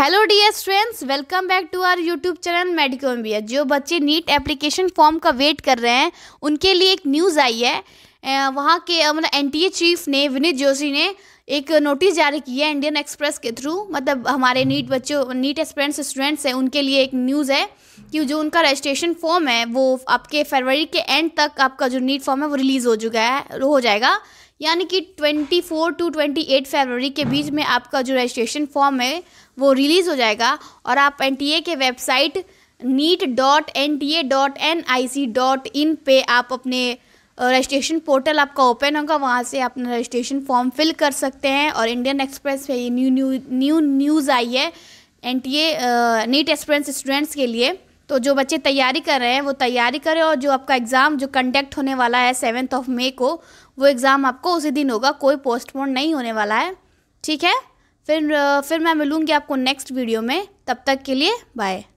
Hello dear students welcome back to our YouTube channel medico M जो बच्चे NEET application form का wait कर रहे हैं उनके लिए एक न्यूज़ आई है वहाँ के मतलब एन चीफ ने विनीत जोशी ने एक नोटिस जारी किया है इंडियन एक्सप्रेस के थ्रू मतलब हमारे हम्म। नीट बच्चों नीट एक्सपेरेंट्स स्टूडेंट्स हैं उनके लिए एक न्यूज़ है कि जो उनका रजिस्ट्रेशन फॉर्म है वो आपके फरवरी के एंड तक आपका जो नीट फॉर्म है वो रिलीज़ हो चुका है हो जाएगा यानी कि 24 टू 28 फरवरी के बीच में आपका जो रजिस्ट्रेशन फॉर्म है वो रिलीज़ हो जाएगा और आप एन के website NEET dot N T A dot N I C dot in पर आप अपने रजिस्ट्रेशन पोर्टल आपका ओपन होगा वहाँ से आप रजिस्ट्रेशन फॉर्म फिल कर सकते हैं और इंडियन एक्सप्रेस पे ये न्यू न्यू न्यू न्यूज़ आई है N T A NEET experience students के लिए तो जो बच्चे तैयारी कर रहे हैं वो तैयारी करें और जो आपका एग्ज़ाम जो कंडक्ट होने वाला है सेवन्थ ऑफ मे को वो एग्ज़ाम आपको उसी दिन होगा कोई पोस्टपोन नहीं होने वाला है ठीक है फिर फिर मैं मिलूँगी आपको नेक्स्ट वीडियो में तब तक के लिए बाय